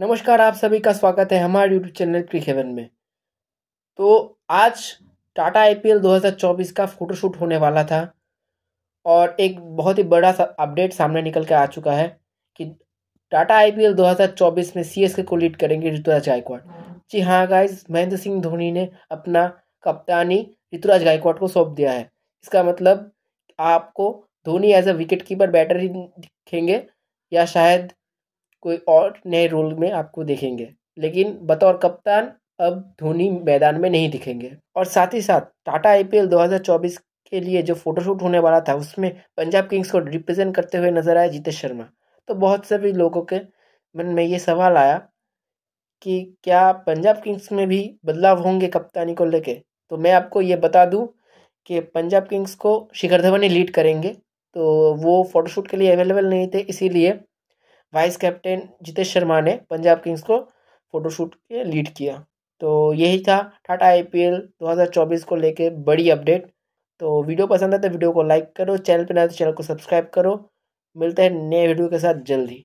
नमस्कार आप सभी का स्वागत है हमारे यूट्यूब चैनल क्रिक हेवन में तो आज टाटा आईपीएल 2024 का फोटोशूट होने वाला था और एक बहुत ही बड़ा सा अपडेट सामने निकल के आ चुका है कि टाटा आईपीएल 2024 में सीएसके को लीड करेंगे ऋतुराज गायकवाड़ जी हाँ गाइज महेंद्र सिंह धोनी ने अपना कप्तानी ऋतुराज गायकवाड़ को सौंप दिया है इसका मतलब आपको Dhoni as a wicket keeper batter ही दिखेंगे या शायद कोई और नए रोल में आपको देखेंगे लेकिन बतौर कप्तान अब धोनी मैदान में नहीं दिखेंगे और साथ ही साथ टाटा आईपीएल 2024 के लिए जो फोटोशूट होने वाला था उसमें पंजाब किंग्स को रिप्रेजेंट करते हुए नजर आए जीतेश शर्मा तो बहुत सभी लोगों के मन में ये सवाल आया कि क्या पंजाब किंग्स में भी बदलाव होंगे कप्तानी को लेके तो मैं आपको ये बता दूं कि पंजाब किंग्स को शिखर धवन ही लीड करेंगे तो वो फोटोशूट के लिए अवेलेबल नहीं थे इसीलिए वाइस कैप्टन जितेश शर्मा ने पंजाब किंग्स को फोटोशूट के लीड किया तो यही था टाटा आई पी एल दो हज़ार चौबीस को लेके बड़ी अपडेट तो वीडियो पसंद आए तो वीडियो को लाइक करो चैनल पर ना तो चैनल को सब्सक्राइब करो मिलते हैं नए वीडियो के साथ जल्दी